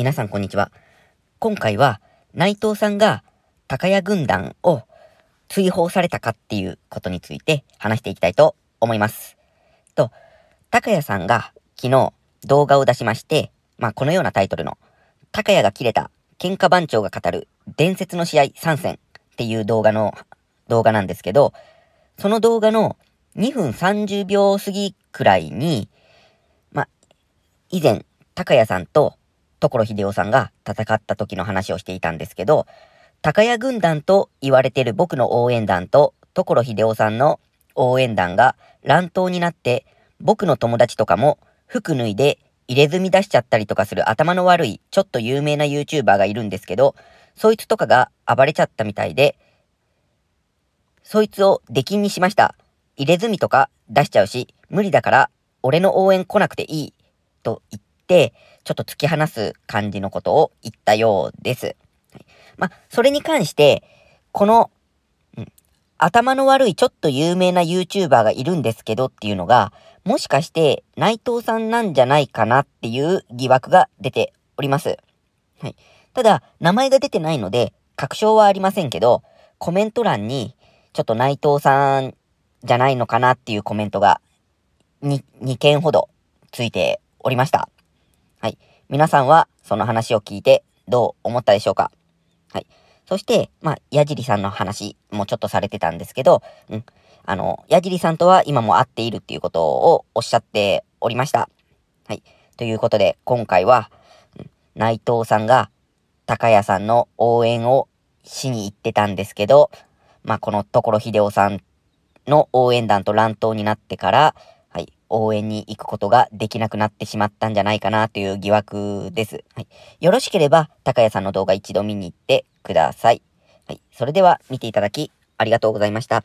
皆さんこんにちは。今回は内藤さんが高谷軍団を追放されたかっていうことについて話していきたいと思います。と、高屋さんが昨日動画を出しまして、まあこのようなタイトルの高谷が切れた喧嘩番長が語る伝説の試合参戦っていう動画の動画なんですけど、その動画の2分30秒過ぎくらいに、まあ、以前、高谷さんと所秀夫さんが戦った時の話をしていたんですけど、高屋軍団と言われてる僕の応援団と所秀夫さんの応援団が乱闘になって、僕の友達とかも服脱いで入れ墨出しちゃったりとかする頭の悪いちょっと有名な YouTuber がいるんですけど、そいつとかが暴れちゃったみたいで、そいつを出禁にしました。入れ墨とか出しちゃうし、無理だから俺の応援来なくていいと言って、、ちょっと突き放す感じのことを言ったようです。まあ、それに関して、この、うん、頭の悪いちょっと有名な YouTuber がいるんですけどっていうのが、もしかして内藤さんなんじゃないかなっていう疑惑が出ております。はい。ただ、名前が出てないので、確証はありませんけど、コメント欄に、ちょっと内藤さんじゃないのかなっていうコメントが2、2件ほどついておりました。はい。皆さんはその話を聞いてどう思ったでしょうかはい。そして、まあ、矢尻さんの話もちょっとされてたんですけど、うん。あの、矢尻さんとは今も会っているっていうことをおっしゃっておりました。はい。ということで、今回は、うん、内藤さんが高谷さんの応援をしに行ってたんですけど、まあ、この所秀夫さんの応援団と乱闘になってから、応援に行くことができなくなってしまったんじゃないかなという疑惑です。はい、よろしければ、高谷さんの動画一度見に行ってください。はい、それでは見ていただきありがとうございました。